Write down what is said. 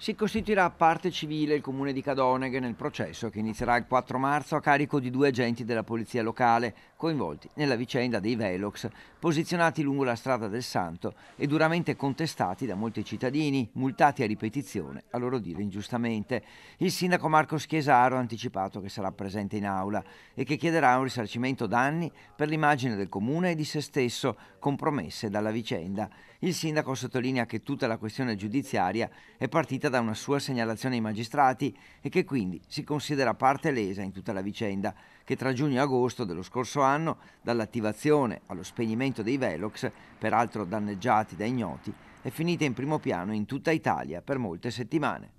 Si costituirà parte civile il comune di Cadoneghe nel processo che inizierà il 4 marzo a carico di due agenti della polizia locale coinvolti nella vicenda dei Velox, posizionati lungo la strada del Santo e duramente contestati da molti cittadini, multati a ripetizione, a loro dire ingiustamente. Il sindaco Marco Schiesaro ha anticipato che sarà presente in aula e che chiederà un risarcimento danni per l'immagine del comune e di se stesso, compromesse dalla vicenda. Il sindaco sottolinea che tutta la questione giudiziaria è partita sfuggita da una sua segnalazione ai magistrati e che quindi si considera parte lesa in tutta la vicenda, che tra giugno e agosto dello scorso anno, dall'attivazione allo spegnimento dei Velox, peraltro danneggiati da ignoti, è finita in primo piano in tutta Italia per molte settimane.